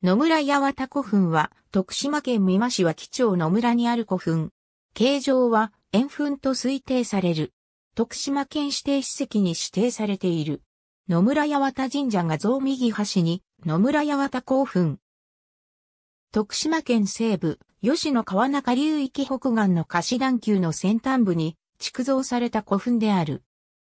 野村八幡古墳は、徳島県美馬市は基町野村にある古墳。形状は、円墳と推定される。徳島県指定史跡に指定されている。野村八幡神社が像右端に、野村八幡古墳。徳島県西部、吉野川中流域北岸の貸し段丘の先端部に、築造された古墳である。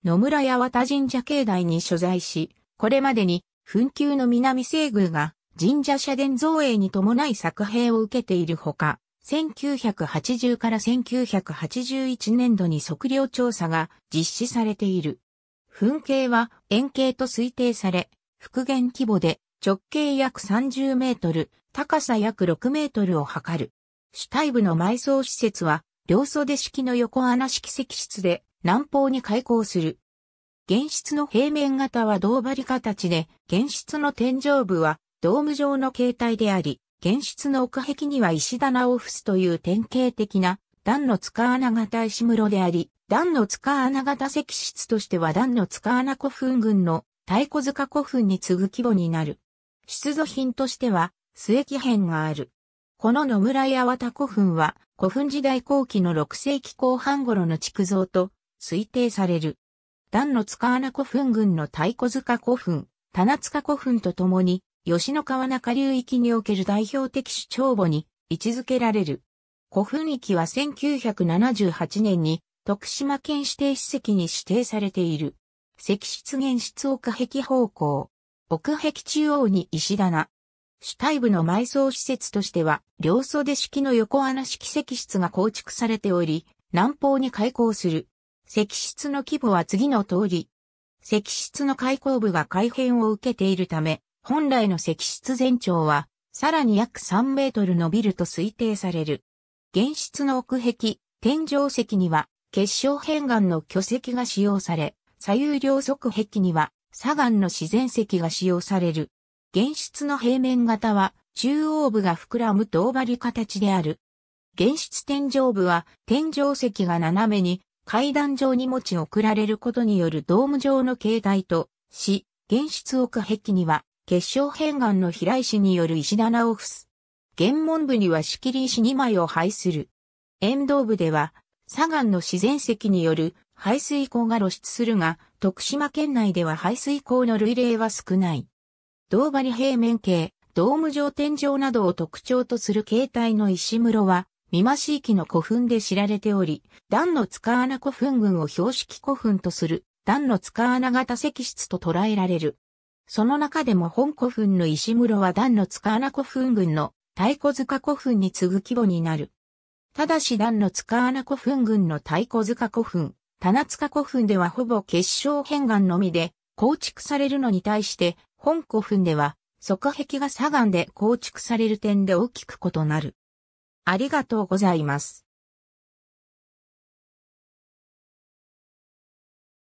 野村八幡神社境内に所在し、これまでに、墳丘の南西宮が、神社社殿造営に伴い作兵を受けているほか、1980から1981年度に測量調査が実施されている。噴景は円形と推定され、復元規模で直径約30メートル、高さ約6メートルを測る。主体部の埋葬施設は、両袖式の横穴式石室で南方に開港する。原室の平面型は銅張り形で、原室の天井部はドーム状の形態であり、現室の奥壁には石棚を付すという典型的な段の塚穴型石室であり、段の塚穴型石室としては段の塚穴古墳群の太鼓塚古墳に次ぐ規模になる。出土品としては末木編がある。この野村八幡古墳は古墳時代後期の6世紀後半頃の築造と推定される。段の塚穴古墳群の太鼓塚古墳、棚塚古墳とともに吉野川中流域における代表的主張母に位置づけられる。古墳域は1978年に徳島県指定史跡に指定されている。石室原室奥壁方向。奥壁中央に石棚。主体部の埋葬施設としては、両袖式の横穴式石室が構築されており、南方に開港する。石室の規模は次の通り。石室の開口部が改変を受けているため、本来の石室全長は、さらに約3メートル伸びると推定される。原室の奥壁、天井石には、結晶片岩の巨石が使用され、左右両側壁には、砂岩の自然石が使用される。原室の平面型は、中央部が膨らむ銅張り形である。原室天井部は、天井石が斜めに、階段状に持ち送られることによるドーム状の形態と、し、原室奥壁には、結晶片岩の平石による石棚を付す。玄門部には仕切り石2枚を配する。沿道部では、砂岩の自然石による排水口が露出するが、徳島県内では排水口の類例は少ない。銅張平面形、ドーム状天井などを特徴とする形態の石室は、三馬市域の古墳で知られており、段の塚穴古墳群を標識古墳とする、段の塚穴型石室と捉えられる。その中でも本古墳の石室は段の塚穴古墳群の太鼓塚古墳に次ぐ規模になる。ただし段の塚穴古墳群の太鼓塚古墳、棚塚古墳ではほぼ結晶片岩のみで構築されるのに対して、本古墳では側壁が砂岩で構築される点で大きく異なる。ありがとうございます。